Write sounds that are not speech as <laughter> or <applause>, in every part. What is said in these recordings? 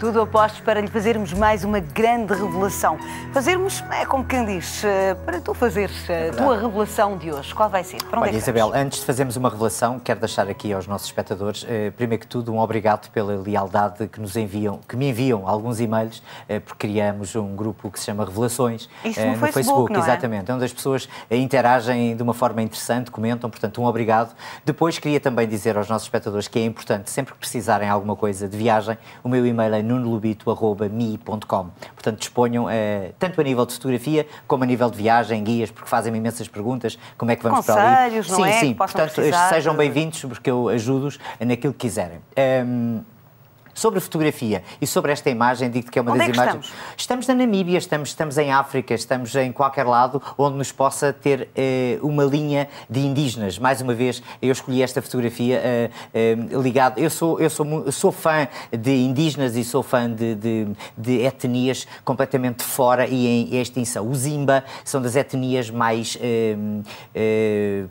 tudo oposto para lhe fazermos mais uma grande revelação. Fazermos, é como quem diz, eh, para tu fazeres a eh, é tua revelação de hoje, qual vai ser? É Olha, é Isabel, antes de fazermos uma revelação, quero deixar aqui aos nossos espectadores, eh, primeiro que tudo, um obrigado pela lealdade que nos enviam, que me enviam alguns e-mails, porque criamos um grupo que se chama Revelações Isso no, Facebook, Facebook é? exatamente, é? onde as pessoas interagem de uma forma interessante, comentam, portanto, um obrigado. Depois queria também dizer aos nossos espectadores que é importante, sempre que precisarem alguma coisa de viagem, o meu e-mail é nunolubito.mi.com. Portanto, disponham eh, tanto a nível de fotografia como a nível de viagem, guias, porque fazem-me imensas perguntas, como é que vamos Conselhos, para ali. Não sim, é, sim, portanto, precisar... sejam bem-vindos, porque eu ajudo-os naquilo que quiserem. Um, ehm, sobre fotografia e sobre esta imagem, digo que é uma onde é das é imagens. Estamos? estamos? na Namíbia, estamos, estamos em África, estamos em qualquer lado onde nos possa ter eh, uma linha de indígenas. Mais uma vez, eu escolhi esta fotografia eh, eh ligada. Eu sou, eu sou, sou fã de indígenas e sou fã de, de, de etnias completamente fora e em, extinção. Os Zimba são das etnias mais eh,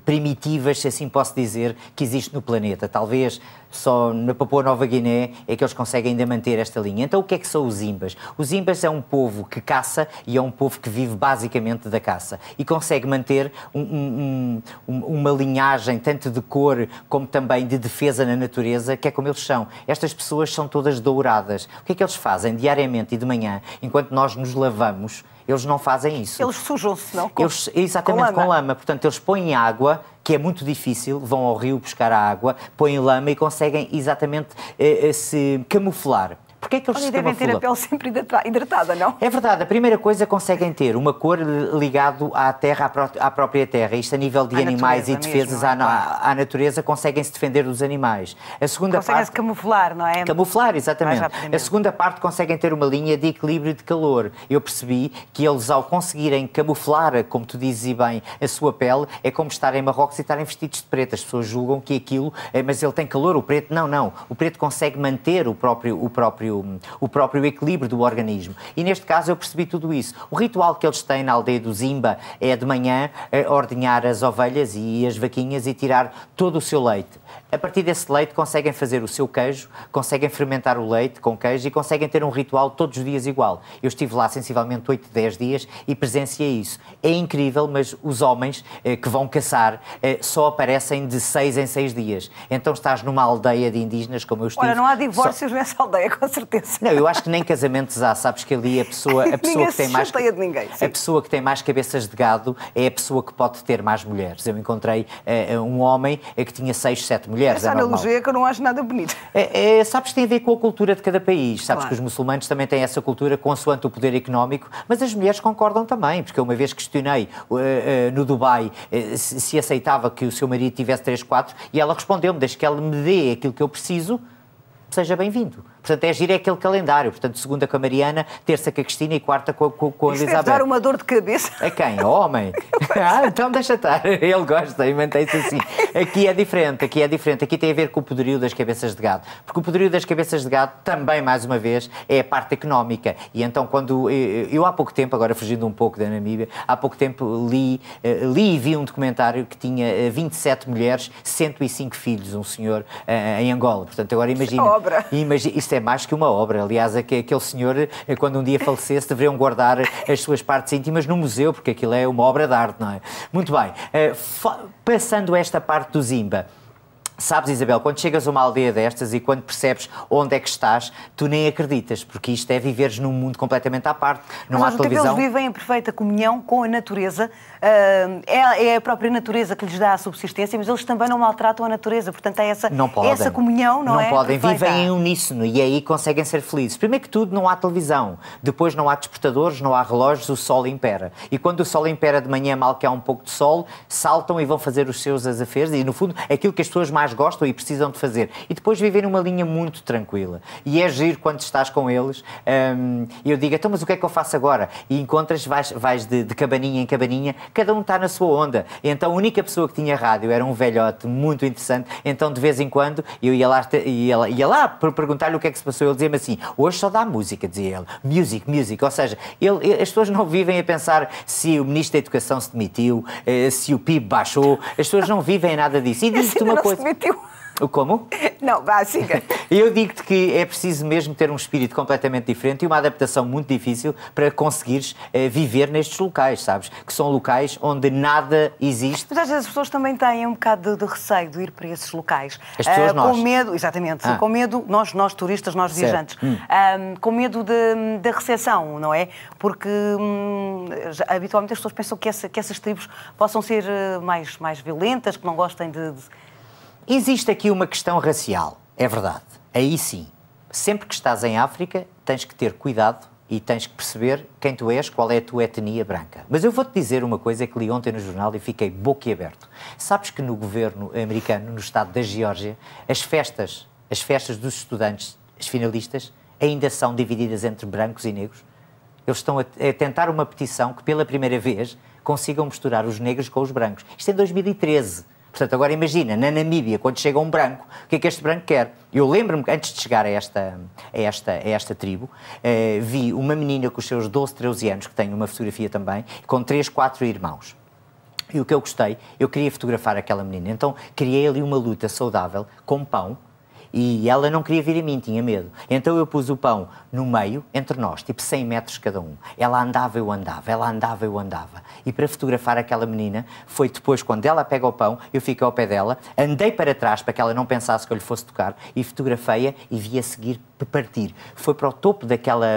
primitivas, se assim posso dizer, que existe no planeta. Talvez só na Papua Nova Guiné é que eles consegue ainda manter esta linha. Então, o que é que são os Imbas? Os Imbas é um povo que caça e é um povo que vive basicamente da caça e consegue manter um, um, um, uma linhagem tanto de cor como também de defesa na natureza, que é como eles são. Estas pessoas são todas douradas. O que é que eles fazem diariamente e de manhã, enquanto nós nos lavamos? Eles não fazem isso. Eles sujam-se, não? Com, eles, exatamente, com lama. com lama. Portanto, eles põem água que é muito difícil, vão ao rio buscar a água, põem lama e conseguem exatamente eh, eh se camuflar. Porquê é que eles Olha, se devem ter a pele sempre hidratada, não? É verdade. A primeira coisa, conseguem ter uma cor ligado à terra, à, pró à própria terra. Isto a nível de animais e defesas mesmo, é? à, à, natureza, conseguem-se defender dos animais. A segunda conseguem-se camuflar, não é? Camuflar, exatamente. A segunda parte, conseguem ter uma linha de equilíbrio de calor. Eu percebi que eles, ao conseguirem camuflar, como tu dizes bem, a sua pele, é como estar em Marrocos e estarem vestidos de preto. As pessoas julgam que aquilo, é, mas ele tem calor, o preto não, não. O preto consegue manter o próprio, o próprio próprio, o próprio equilíbrio do organismo. E neste caso eu percebi tudo isso. O ritual que eles têm na aldeia do Zimba é de manhã eh, ordenhar as ovelhas e as vaquinhas e tirar todo o seu leite. A partir desse leite conseguem fazer o seu queijo, conseguem fermentar o leite com queijo e conseguem ter um ritual todos os dias igual. Eu estive lá sensivelmente 8, 10 dias e presenciei isso. É incrível, mas os homens eh, que vão caçar eh, só aparecem de 6 em 6 dias. Então estás numa aldeia de indígenas como eu estive. Ora, não há divórcios só... nessa aldeia, com certeza. Não, eu acho que nem casamentos há, sabes que ali a pessoa, a <laughs> pessoa que tem mais de ninguém, a pessoa que tem mais cabeças de gado é a pessoa que pode ter mais mulheres. Eu encontrei eh, eh um homem eh, que tinha 6, 7 sete mulheres. Essa é analogia que eu não acho nada bonita. É, é, sabes, tem a ver com a cultura de cada país. Sabes claro. que os muçulmanos também têm essa cultura consoante o poder económico, mas as mulheres concordam também, porque eu uma vez questionei uh, uh, no Dubai uh, se, se aceitava que o seu marido tivesse três, quatro, e ela respondeu-me, desde que ela me dê aquilo que eu preciso, seja bem-vindo. Portanto, é giro é aquele calendário. Portanto, segunda com a Mariana, terça com a Cristina e quarta com, com, com a Elizabeth. dar uma dor de cabeça. A quem? o homem. <laughs> ah, então deixa estar. Ele gosta e mantém-se assim. Aqui é diferente, aqui é diferente. Aqui tem a ver com o poderio das cabeças de gado. Porque o poderio das cabeças de gado também, mais uma vez, é a parte económica. E então, quando. Eu, eh, eh, eu há pouco tempo, agora fugindo um pouco da Namíbia, há pouco tempo li, eh, li e vi um documentário que tinha 27 mulheres, 105 filhos, um senhor em Angola. Portanto, agora imagina. Obra. Imagina, isto é é mais que uma obra. Aliás, é aquele senhor, eh, quando um dia falecesse, deveriam guardar as suas partes íntimas no museu, porque aquilo é uma obra de arte, não é? Muito bem. Eh, passando esta parte do Zimba, Sabes, Isabel, quando chegas a uma aldeia destas e quando percebes onde é que estás, tu nem acreditas, porque isto é viveres num mundo completamente à parte, não Mas, há televisão. Eles vivem em perfeita comunhão com a natureza, ah, é, é a própria natureza que lhes dá a subsistência, mas eles também não maltratam a natureza, portanto é essa, não podem. essa comunhão, não, não é? Não podem, vivem em uníssono e aí conseguem ser felizes. Primeiro que tudo, não há televisão, depois não há despertadores, não há relógios, o sol impera. E quando o sol impera de manhã, mal que há um pouco de sol, saltam e vão fazer os seus azafares e, no fundo, aquilo que as pessoas mais mais gostam e precisam de fazer. E depois viver uma linha muito tranquila. E é giro quando estás com eles. Um, eu digo, então, mas o que é que eu faço agora? E encontras, vais, vais de, de cabaninha em cabaninha, cada um está na sua onda. Então, a única pessoa que tinha rádio era um velhote muito interessante. Então, de vez em quando, eu ia lá, ia ia lá para perguntar-lhe o que é que se passou. Ele dizia-me assim: hoje só dá música, dizia ele. Music, music. Ou seja, ele, as pessoas não vivem a pensar se o Ministro da Educação se demitiu, eh, se o PIB baixou. As pessoas não vivem nada disso. E <laughs> assim diz-te uma coisa. O como? Não, vá, siga. <laughs> Eu digo-te que é preciso mesmo ter um espírito completamente diferente e uma adaptação muito difícil para conseguires eh, viver nestes locais, sabes? Que são locais onde nada existe. Mas às vezes as pessoas também têm um bocado de, de receio de ir para esses locais. As pessoas uh, nós. Com medo, exatamente, ah. com medo, nós, nós turistas, nós certo. viajantes, hum. um, com medo da recepção, não é? Porque hum, habitualmente as pessoas pensam que, essa, que essas tribos possam ser eh, mais, mais violentas, que não gostem de, de Existe aqui uma questão racial, é verdade. Aí sim, sempre que estás em África, tens que ter cuidado e tens que perceber quem tu és, qual é a tua etnia branca. Mas eu vou-te dizer uma coisa que li ontem no jornal e fiquei boquiaberto. Sabes que no governo americano, no estado da Geórgia, as festas, as festas dos estudantes, as finalistas, ainda são divididas entre brancos e negros? Eles estão a, a tentar uma petição que, pela primeira vez, consigam misturar os negros com os brancos. Isto é em 2013 Portanto, agora imagina, na Namíbia, quando chega um branco, o que é que este branco quer? Eu lembro-me que antes de chegar a esta, a esta, a esta tribo, eh, vi uma menina com os seus 12, 13 anos, que tem uma fotografia também, com três, quatro irmãos. E o que eu gostei, eu queria fotografar aquela menina. Então criei ali uma luta saudável com pão, e ela não queria vir a mim, tinha medo. Então eu pus o pão no meio, entre nós, tipo 100 metros cada um. Ela andava, eu andava, ela andava, eu andava. E para fotografar aquela menina, foi depois, quando ela pega o pão, eu fiquei ao pé dela, andei para trás para que ela não pensasse que eu lhe fosse tocar e fotografei-a e vi a seguir partir, foi para o topo daquela,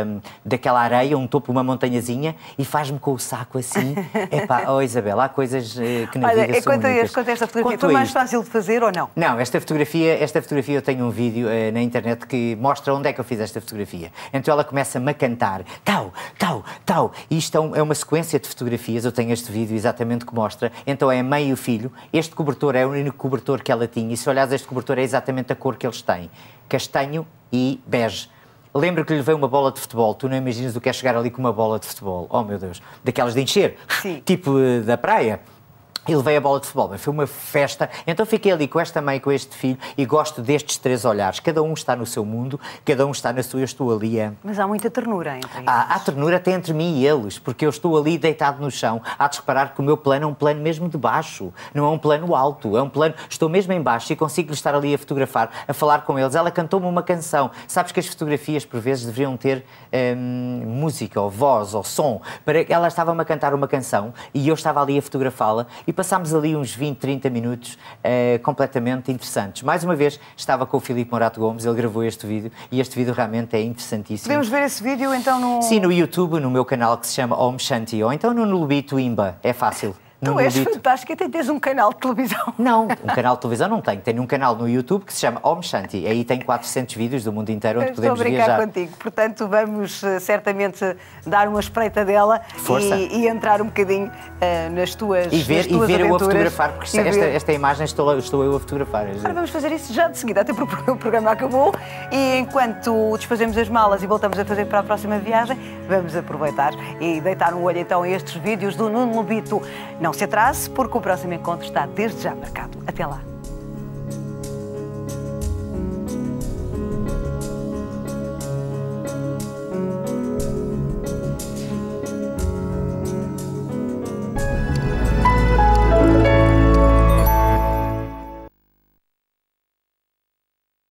daquela areia, um topo, uma montanhazinha, e faz-me com o saco assim. <laughs> Epá, oh Isabel, há coisas eh, que na Olha, vida são quanto, únicas. Quanto a esta fotografia, foi mais fácil de fazer ou não? Não, esta fotografia, esta fotografia eu tenho um vídeo eh, na internet que mostra onde é que eu fiz esta fotografia. Então ela começa-me a cantar, tal, tal, tal. E isto é, é uma sequência de fotografias, eu tenho este vídeo exatamente que mostra. Então é a mãe e o filho, este cobertor é o único cobertor que ela tinha, e se olhares este cobertor é exatamente a cor que eles têm. Castanho e bege. Lembro que lhe veio uma bola de futebol. Tu não imaginas o que é chegar ali com uma bola de futebol. Oh, meu Deus. Daquelas de encher. Sim. Tipo eh, da praia e levei a bola de futebol. Mas foi uma festa. Então fiquei ali com esta mãe, com este filho e gosto destes três olhares. Cada um está no seu mundo, cada um está na sua. Eu estou ali a. Mas há muita ternura entre eles. Há, há ternura até entre mim e eles, porque eu estou ali deitado no chão. Há de reparar que o meu plano é um plano mesmo de baixo, não é um plano alto. É um plano. Estou mesmo em baixo e consigo estar ali a fotografar, a falar com eles. Ela cantou-me uma canção. Sabes que as fotografias, por vezes, deveriam ter hum, música, ou voz, ou som. Ela estava-me a cantar uma canção e eu estava ali a fotografá-la. E e passámos ali uns 20, 30 minutos uh, completamente interessantes. Mais uma vez, estava com o Filipe Morato Gomes, ele gravou este vídeo e este vídeo realmente é interessantíssimo. Podemos ver esse vídeo então no. Sim, no YouTube, no meu canal que se chama Om Shanti, ou então no Nulubi Imba, é fácil. Tu então és fantástica, até tens um canal de televisão. <laughs> Não, um canal de televisão não tenho. Tenho um canal no YouTube que se chama Om Shanti. Aí tem 400 vídeos do mundo inteiro onde podemos viajar. Estou a brincar viajar. contigo. Portanto, vamos eh, certamente dar uma espreita dela e, e, entrar um bocadinho uh, nas tuas E ver, tuas e ver eu a fotografar, porque esta, esta, esta, imagem estou, estou eu a fotografar. É Ora, vamos fazer isso já de seguida, até porque o programa acabou. E enquanto desfazemos as malas e voltamos a fazer para a próxima viagem, vamos aproveitar e deitar um olho então a estes vídeos do Nuno Lobito. Não não se atrase, porque o próximo encontro está desde já marcado. Até lá.